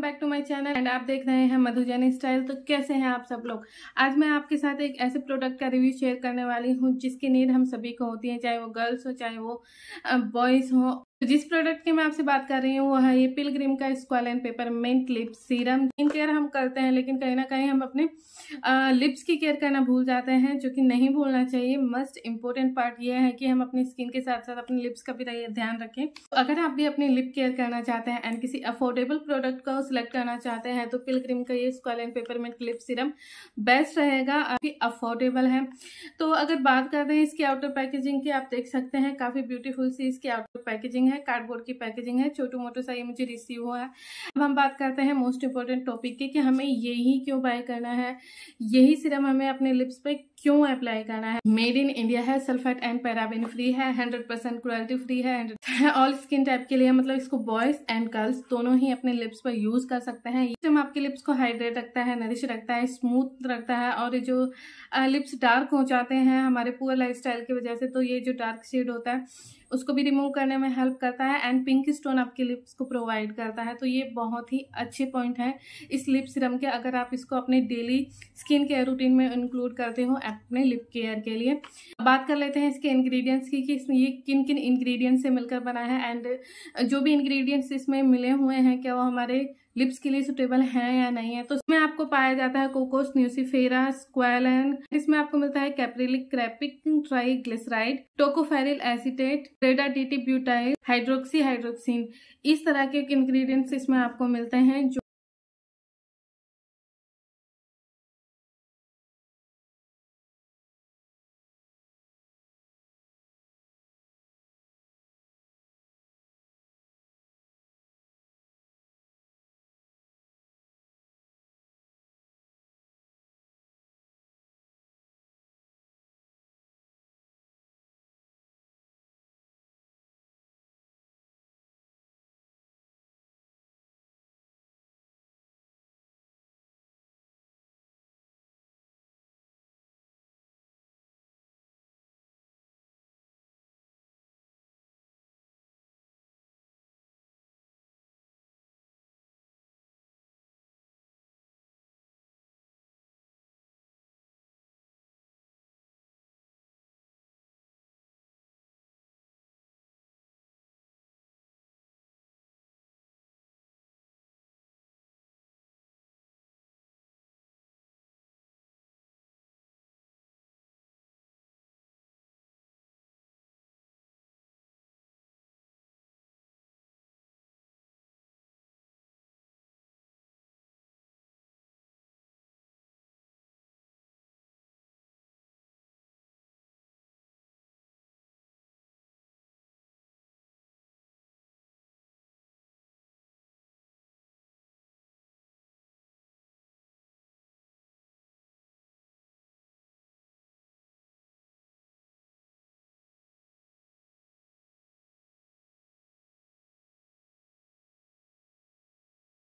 back to my channel and आप देख रहे हैं मधुजनी स्टाइल तो कैसे हैं आप सब लोग आज मैं आपके साथ एक ऐसे प्रोडक्ट का रिव्यू शेयर करने वाली हूँ जिसकी नीड हम सभी को होती है चाहे वो गर्ल्स हो चाहे वो बॉयज़ हो तो जिस प्रोडक्ट की मैं आपसे बात कर रही हूँ वो है ये पिलग्रिम का pepper peppermint lip serum skin care हम करते हैं लेकिन कहीं ना कहीं हम अपने आ, लिप्स की केयर करना भूल जाते हैं जो कि नहीं भूलना चाहिए मस्ट इम्पोर्टेंट पार्ट ये है कि हम अपनी स्किन के साथ साथ अपने लिप्स का भी ध्यान रखें तो अगर आप भी अपनी लिप केयर करना चाहते हैं एंड किसी अफोर्डेबल प्रोडक्ट को सिलेक्ट करना चाहते हैं तो पिलग्रिम का ये pepper peppermint lip serum best रहेगा काफ़ी अफोर्डेबल है तो अगर बात करते हैं इसकी आउटर पैकेजिंग की आप देख सकते हैं काफ़ी ब्यूटीफुल सी इसकी आउटर पैकेजिंग है कार्डबोर्ड की पैकेजिंग है छोटू मोटो सा ये मुझे रिसीव हुआ है अब हम बात करते हैं मोस्ट इंपॉर्टेंट टॉपिक के कि हमें यही क्यों बाय करना है यही सिरम हमें अपने लिप्स पे क्यों अप्लाई करना है मेड इन इंडिया है सल्फेट एंड पैराबिन फ्री है हंड्रेड परसेंट क्रुअल्टी फ्री है ऑल स्किन टाइप के लिए मतलब इसको बॉयज एंड गर्ल्स दोनों ही अपने लिप्स पर यूज कर सकते हैं सिरम आपके लिप्स को हाइड्रेट रखता है नरिश रखता है स्मूथ रखता है और ये जो लिप्स डार्क हो जाते हैं हमारे पुअर लाइफ की वजह से तो ये जो डार्क शेड होता है उसको भी रिमूव करने में हेल्प करता है एंड पिंक स्टोन आपके लिप्स को प्रोवाइड करता है तो ये बहुत ही अच्छे पॉइंट है इस लिप सिरम के अगर आप इसको अपने डेली स्किन केयर रूटीन में इंक्लूड करते हो अपने लिप केयर के लिए बात कर लेते हैं इसके इंग्रेडिएंट्स की कि इसमें ये किन किन इंग्रेडिएंट्स से मिलकर बना है एंड जो भी इंग्रेडिएंट्स इसमें मिले हुए हैं क्या वो हमारे लिप्स के लिए सुटेबल है या नहीं है तो इसमें आपको पाया जाता है कोकोस न्यूसीफेरा स्क्वालन इसमें आपको मिलता है caprylic capric triglyceride tocopheryl acetate रेडा डीटी ब्यूटाइल हाइड्रोक्सी हाइड्रोक्सीन इस तरह के इंग्रेडिएंट्स इसमें आपको मिलते हैं जो